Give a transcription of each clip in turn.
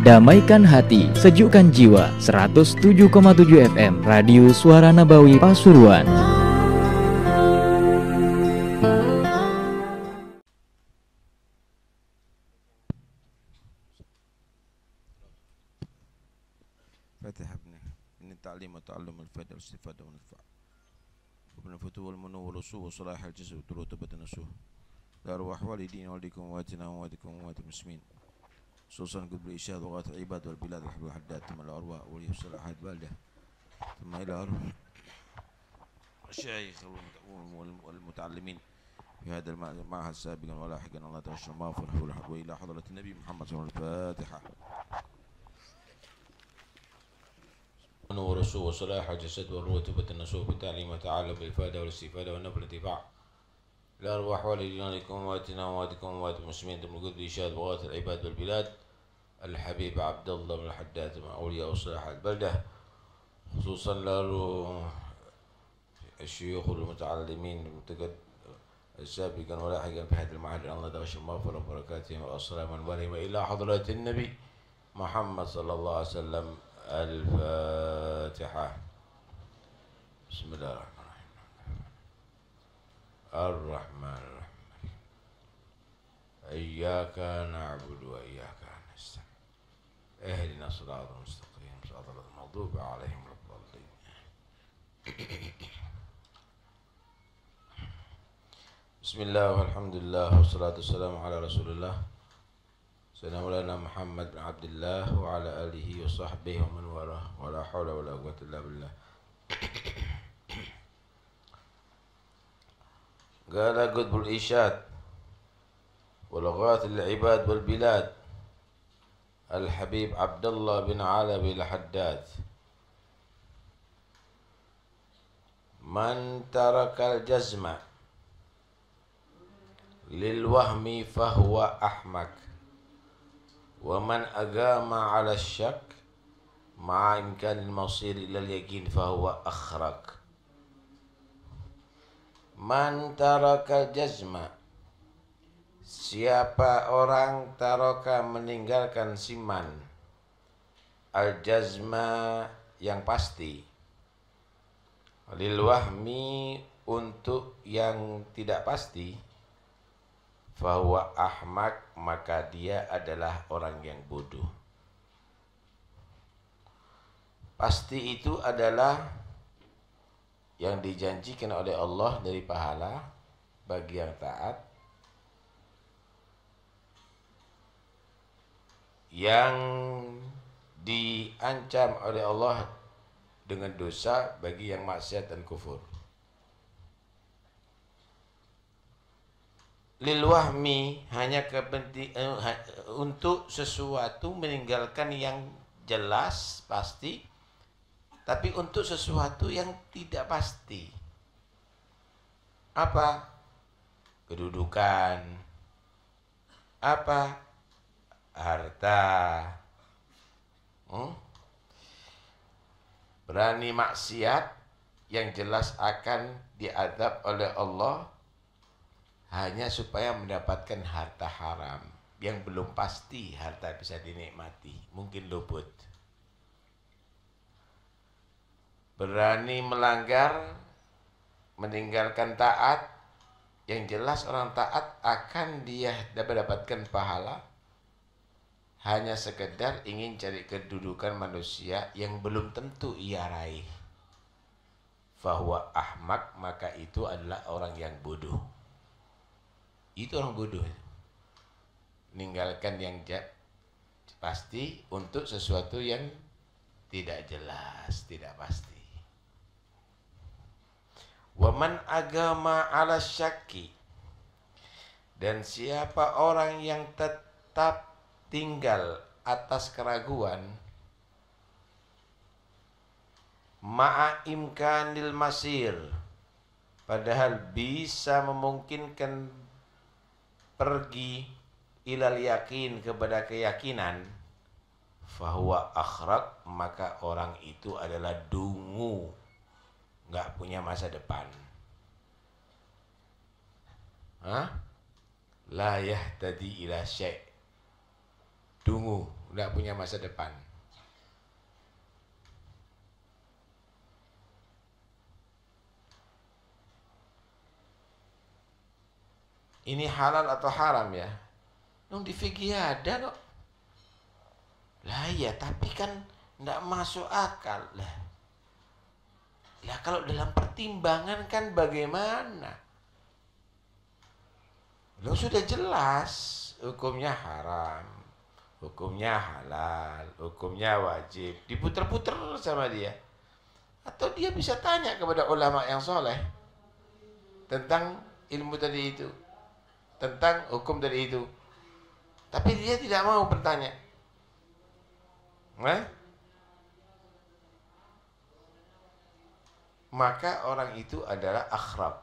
Damaikan hati, sejukkan jiwa. 107,7 FM Radio Suara Nabawi Pasuruan. Assalamualaikum warahmatullahi wabarakatuh. خصوصا قبل إشهاد وغات العباد والبلاد وحب الحداد ثم العروة وليفصل أحد والده ثم إلى عروة الشيخ والمتعلمين في هذا المعهد سابقا ولاحقا الله تعالى المغفرة وإلى حضرة النبي محمد صلى الله عليه وسلم الفاتحة ونور السوء وصلاح جسد والروتبة النسوء بالتعليم وتعلم بالفادة والاستفادة والنفل الدفاع الأرواح لكم وأتنا وأمواتكم أموات المسلمين دم القدر إشاد بغاة العباد والبلاد الحبيب عبد الله من الحداث مع أولياء وصلاح البلدة خصوصا له الشيوخ والمتعلمين سابقا ولاحقا في هذا المعهد الله دغش المغفرة وبركاته والأسرى من ولهم إلى حضرة النبي محمد صلى الله عليه وسلم الفاتحة بسم الله الرحمن الرحيم الرحمن الرحيم إياك نعبد وإياك نستعين اهدنا الصراط المستقيم صراط المغضوب عليهم ولا الضالين بسم الله والحمد لله والصلاة والسلام على رسول الله سيدنا مولانا محمد بن عبد الله وعلى آله وصحبه ومن والاه ولا حول ولا قوة إلا بالله قال قطب الإشاد ولغات العباد والبلاد الحبيب عبد الله بن علوي الحداد من ترك الجزم للوهم فهو أحمق ومن أقام على الشك مع إمكان المصير إلى اليقين فهو أخرق Man jazma Siapa orang taroka meninggalkan siman Al jazma yang pasti Lil wahmi untuk yang tidak pasti Fahuwa ahmak maka dia adalah orang yang bodoh Pasti itu adalah yang dijanjikan oleh Allah dari pahala bagi yang taat yang diancam oleh Allah dengan dosa bagi yang maksiat dan kufur Lilwahmi hanya kepenting uh, untuk sesuatu meninggalkan yang jelas pasti tapi untuk sesuatu yang tidak pasti. Apa? Kedudukan. Apa? Harta. Hmm? Berani maksiat yang jelas akan diadab oleh Allah hanya supaya mendapatkan harta haram yang belum pasti harta bisa dinikmati, mungkin luput. berani melanggar, meninggalkan taat, yang jelas orang taat akan dia dapat dapatkan pahala hanya sekedar ingin cari kedudukan manusia yang belum tentu ia raih. Bahwa ahmak maka itu adalah orang yang bodoh. Itu orang bodoh. Meninggalkan yang jat pasti untuk sesuatu yang tidak jelas, tidak pasti. Waman agama ala syaki dan siapa orang yang tetap tinggal atas keraguan ma'a imkanil masir padahal bisa memungkinkan pergi ilal yakin kepada keyakinan fahuwa akhrak maka orang itu adalah dungu nggak punya masa depan. Hah? La tadi ila syai' Dungu, nggak punya masa depan. Ini halal atau haram ya? Nung di fikih ada kok. Lah ya tapi kan ndak masuk akal lah. Ya kalau dalam pertimbangan kan bagaimana? Lo sudah jelas hukumnya haram, hukumnya halal, hukumnya wajib. Diputer-puter sama dia. Atau dia bisa tanya kepada ulama yang soleh tentang ilmu tadi itu, tentang hukum tadi itu. Tapi dia tidak mau bertanya. Nah, maka orang itu adalah akhrab.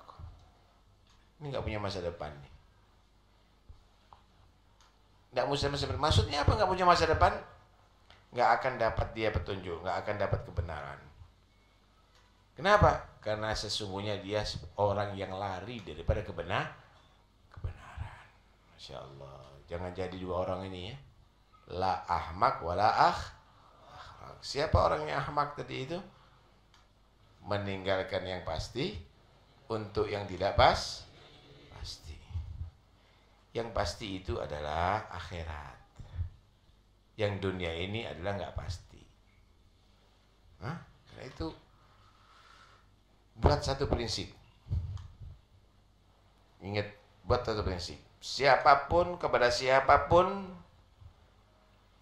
Ini nggak punya masa depan nih. Nggak muslim seperti Maksudnya apa nggak punya masa depan? Nggak akan dapat dia petunjuk, nggak akan dapat kebenaran. Kenapa? Karena sesungguhnya dia orang yang lari daripada kebenar kebenaran. Masya Allah. Jangan jadi dua orang ini ya. La ahmak wala ah. Siapa orang yang ahmak tadi itu? meninggalkan yang pasti untuk yang tidak pas pasti. Yang pasti itu adalah akhirat. Yang dunia ini adalah nggak pasti. Hah? Karena itu buat satu prinsip. Ingat buat satu prinsip. Siapapun kepada siapapun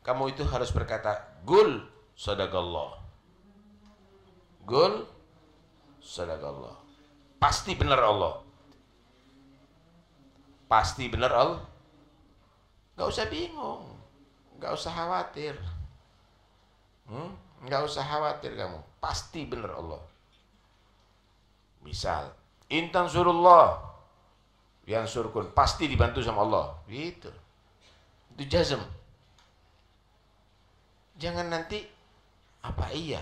kamu itu harus berkata gul sadakallah. Gul Allah Pasti benar Allah. Pasti benar Allah. Gak usah bingung. Gak usah khawatir. Hmm? Gak usah khawatir kamu. Pasti benar Allah. Misal, intan surullah. Yang surkun. Pasti dibantu sama Allah. Gitu. Itu jazm. Jangan nanti, apa iya?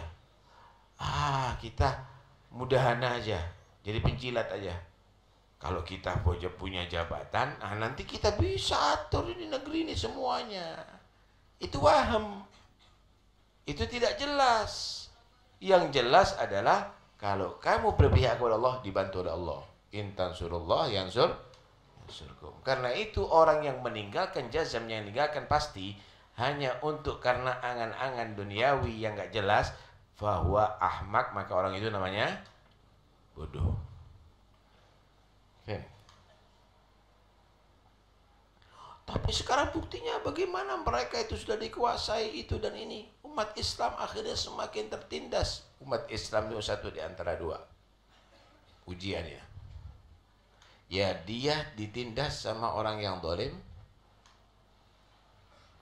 Ah, kita mudahana aja jadi pencilat aja kalau kita punya jabatan nah nanti kita bisa atur di negeri ini semuanya itu waham itu tidak jelas yang jelas adalah kalau kamu berpihak kepada Allah dibantu oleh Allah intan surullah yansur surkum karena itu orang yang meninggalkan jazam yang meninggalkan pasti hanya untuk karena angan-angan duniawi yang gak jelas bahwa ahmak maka orang itu namanya bodoh. Oke. Tapi sekarang buktinya bagaimana mereka itu sudah dikuasai itu dan ini. Umat Islam akhirnya semakin tertindas. Umat Islam itu satu di antara dua. Ujiannya. Ya dia ditindas sama orang yang dolim.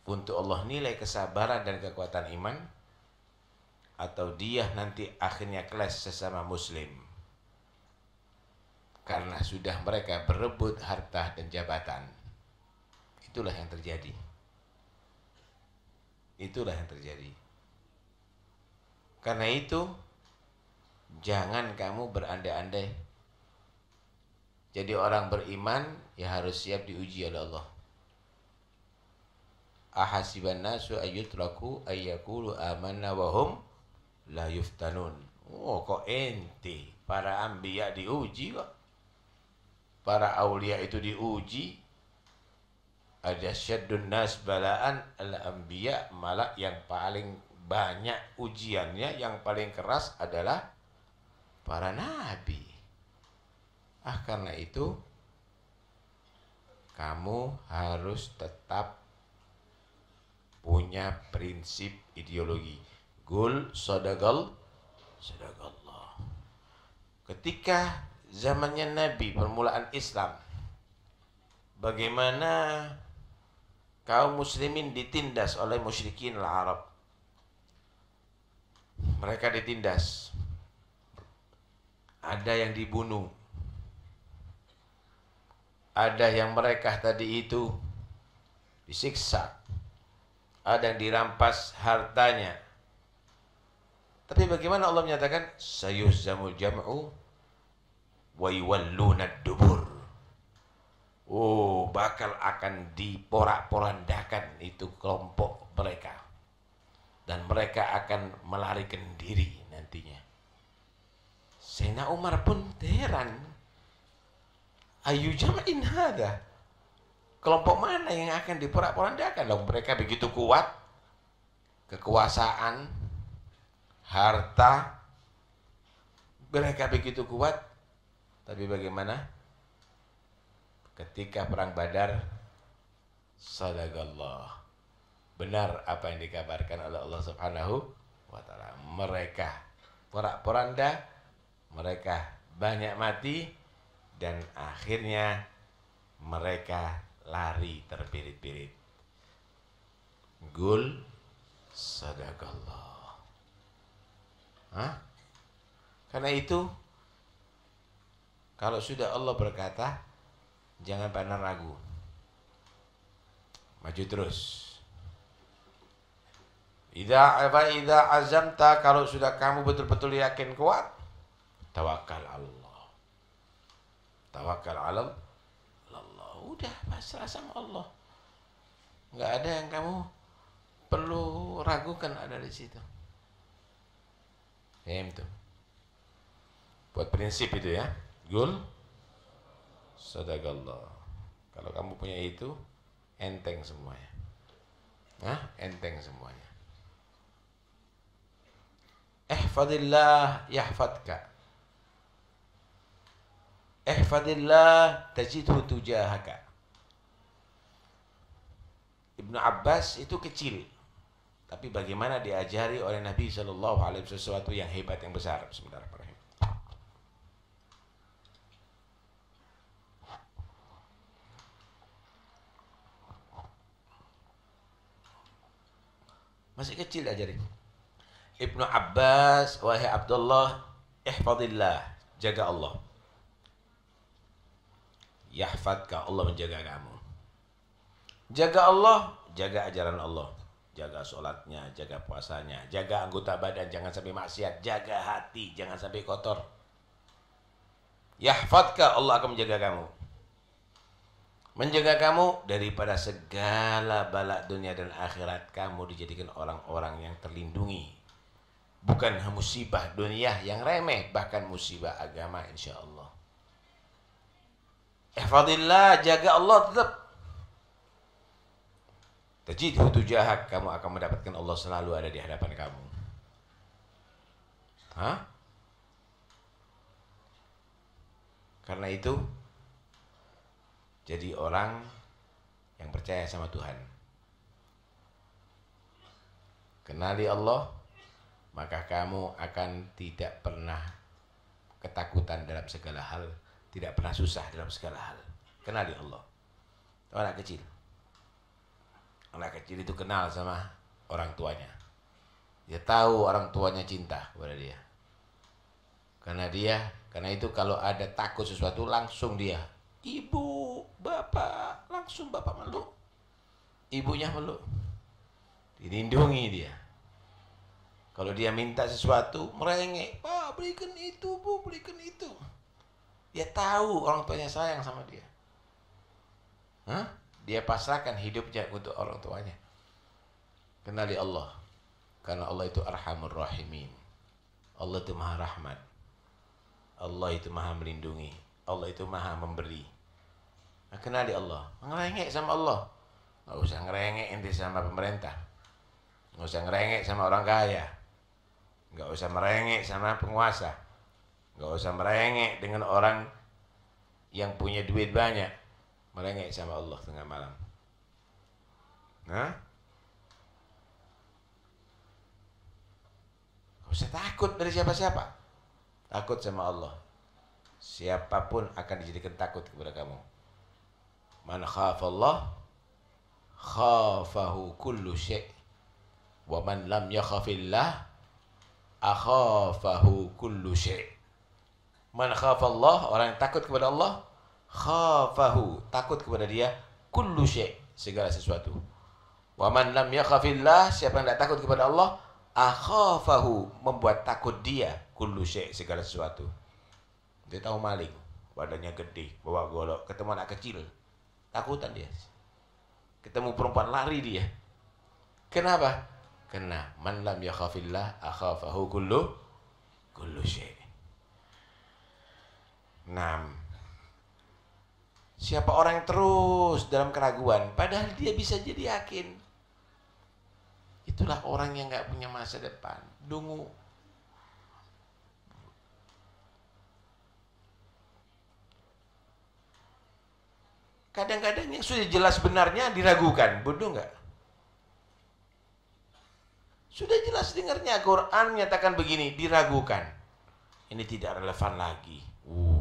Untuk Allah nilai kesabaran dan kekuatan iman atau dia nanti akhirnya kelas sesama muslim karena sudah mereka berebut harta dan jabatan itulah yang terjadi itulah yang terjadi karena itu jangan kamu berandai-andai jadi orang beriman ya harus siap diuji oleh Allah ahasiban nasu ayyutraku ayyakulu amanna wahum la yuftanun. Oh, kok ente para ambiya diuji kok. Para aulia itu diuji. Ada syaddun nas balaan al ambiya malah yang paling banyak ujiannya yang paling keras adalah para nabi. Ah karena itu kamu harus tetap punya prinsip ideologi Kul sadagal sadagallah. Ketika zamannya Nabi permulaan Islam bagaimana kaum muslimin ditindas oleh musyrikin Arab. Mereka ditindas. Ada yang dibunuh. Ada yang mereka tadi itu disiksa. Ada yang dirampas hartanya tapi bagaimana Allah menyatakan sayuzamul jam'u wa yuwalluna dubur. Oh, bakal akan diporak-porandakan itu kelompok mereka. Dan mereka akan melarikan diri nantinya. Sena Umar pun heran. Ayu jam'in hada. Kelompok mana yang akan diporak-porandakan? Loh, mereka begitu kuat kekuasaan, harta, mereka begitu kuat, tapi bagaimana? Ketika perang Badar, sadagallah Benar apa yang dikabarkan oleh Allah Subhanahu wa taala. Mereka porak-poranda, mereka banyak mati dan akhirnya mereka lari terpirit-pirit. Gul sadagallah Hah? Karena itu kalau sudah Allah berkata jangan pernah ragu. Maju terus. Ida apa ida azamta kalau sudah kamu betul-betul yakin kuat tawakal Allah. Tawakal alam Allah. Udah pasrah sama Allah. Enggak ada yang kamu perlu ragukan ada di situ. Aim tuh. Buat prinsip itu ya. Gul sadagallah. Kalau kamu punya itu enteng semuanya. Nah, enteng semuanya. Ihfadillah yahfadka. Ihfadillah tajidhu tujahaka. Ibnu Abbas itu kecil, tapi bagaimana diajari oleh Nabi Shallallahu Alaihi Wasallam sesuatu yang hebat yang besar Bismillahirrahmanirrahim masih kecil ajarin Ibnu Abbas wahai Abdullah ihfadillah jaga Allah yahfadka Allah menjaga kamu jaga Allah jaga ajaran Allah jaga sholatnya, jaga puasanya, jaga anggota badan, jangan sampai maksiat, jaga hati, jangan sampai kotor. Yahfadka Allah akan menjaga kamu. Menjaga kamu daripada segala balak dunia dan akhirat kamu dijadikan orang-orang yang terlindungi. Bukan musibah dunia yang remeh, bahkan musibah agama insya Allah. Ihfadillah, jaga Allah tetap Tajidhu tujahak, kamu akan mendapatkan Allah selalu ada di hadapan kamu. Hah? Karena itu, jadi orang yang percaya sama Tuhan. Kenali Allah, maka kamu akan tidak pernah ketakutan dalam segala hal, tidak pernah susah dalam segala hal. Kenali Allah. orang kecil, anak kecil itu kenal sama orang tuanya. Dia tahu orang tuanya cinta kepada dia. Karena dia, karena itu kalau ada takut sesuatu langsung dia, ibu, bapak, langsung bapak meluk. Ibunya meluk. Dilindungi dia. Kalau dia minta sesuatu, merengek, Pak, berikan itu, Bu, berikan itu. Dia tahu orang tuanya sayang sama dia. Hah? Dia pasrahkan hidupnya untuk orang tuanya. Kenali Allah. Karena Allah itu arhamur rahimin. Allah itu maha rahmat. Allah itu maha melindungi. Allah itu maha memberi. Nah, kenali Allah. Ngerengek sama Allah. Nggak usah ngerengek ente sama pemerintah. Nggak usah ngerengek sama orang kaya. Nggak usah merengek sama penguasa. Nggak usah merengek dengan orang yang punya duit banyak merengek sama Allah tengah malam. Nah, kau usah takut dari siapa-siapa. Takut sama Allah. Siapapun akan dijadikan takut kepada kamu. Man Allah, khafahu kullu syai' wa man lam yakhafillah akhafahu kullu syai' Man Allah orang yang takut kepada Allah khafahu takut kepada dia kullu syai segala sesuatu wa man lam yakhafillah siapa yang tidak takut kepada Allah akhafahu membuat takut dia kullu syai segala sesuatu dia tahu maling badannya gede bawa golok ketemu anak kecil takutan dia ketemu perempuan lari dia kenapa karena man lam yakhafillah akhafahu kullu kullu syai 6 Siapa orang yang terus dalam keraguan, padahal dia bisa jadi yakin. Itulah orang yang nggak punya masa depan, dungu. Kadang-kadang yang sudah jelas benarnya diragukan, bodoh nggak? Sudah jelas dengarnya Quran menyatakan begini, diragukan. Ini tidak relevan lagi. Uh.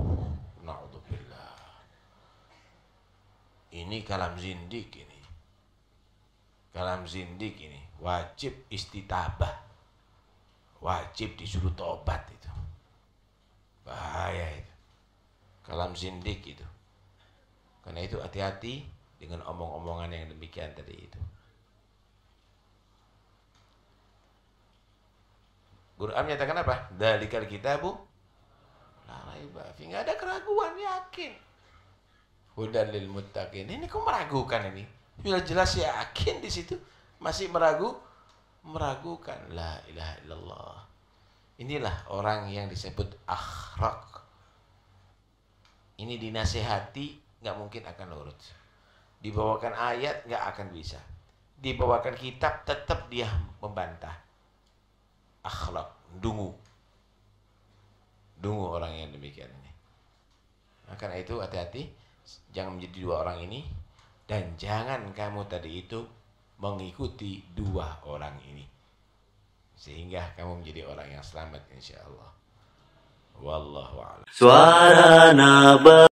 Ini kalam zindik ini. Kalam zindik ini wajib istitabah. Wajib disuruh tobat itu. Bahaya itu. Kalam zindik itu. Karena itu hati-hati dengan omong-omongan yang demikian tadi itu. Quran menyatakan apa? Dalikal kitabu la raiba Enggak ada keraguan, yakin hudan lil muttaqin. Ini kok meragukan ini? Sudah ya jelas yakin di situ masih meragu meragukan la ilaha illallah. Inilah orang yang disebut akhlak. Ini dinasehati nggak mungkin akan lurus. Dibawakan ayat nggak akan bisa. Dibawakan kitab tetap dia membantah. Akhlak, dungu. Dungu orang yang demikian ini. Nah, karena itu hati-hati jangan menjadi dua orang ini dan jangan kamu tadi itu mengikuti dua orang ini sehingga kamu menjadi orang yang selamat insya Allah wallahu a'lam suara